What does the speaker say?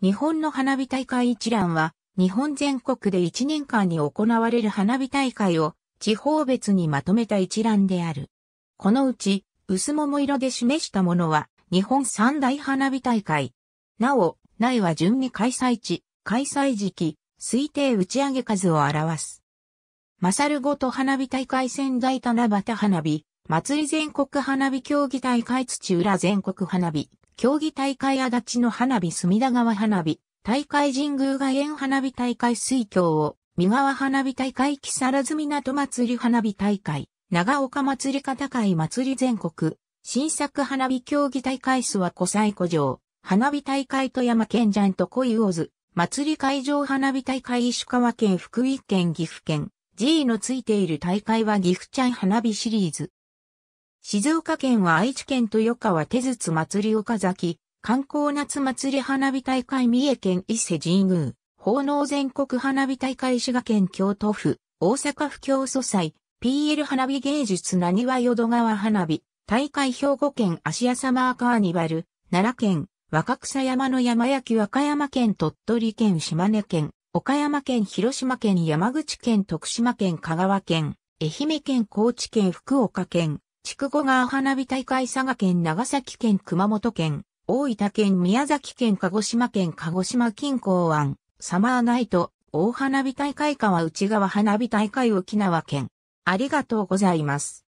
日本の花火大会一覧は、日本全国で1年間に行われる花火大会を地方別にまとめた一覧である。このうち、薄桃色で示したものは、日本三大花火大会。なお、内は順に開催地、開催時期、推定打ち上げ数を表す。マサルごと花火大会仙台七夕花火、祭り全国花火競技大会土浦全国花火、競技大会足立の花火隅田川花火、大会神宮外苑花火大会水郷を、三河花火大会木更津港祭り花火大会、長岡祭り片会祭り全国、新作花火競技大会諏訪湖西湖城、花火大会富山県ジャンと恋魚津、祭り会場花火大会石川県福井県岐阜県、G のついている大会は岐阜ちゃん花火シリーズ。静岡県は愛知県豊川手筒祭り岡崎、観光夏祭り花火大会三重県伊勢神宮、奉納全国花火大会滋賀県京都府、大阪府京都祭、PL 花火芸術なにわ淀川花火、大会兵庫県芦屋サマーカーニバル、奈良県、若草山の山焼き和歌山県鳥取県島根県、岡山県広島県山口県徳島県香川県、愛媛県高知県福岡県、筑後川花火大会佐賀県長崎県熊本県大分県宮崎県鹿児島県鹿児島近郊湾サマーナイト大花火大会川内川花火大会沖縄県ありがとうございます。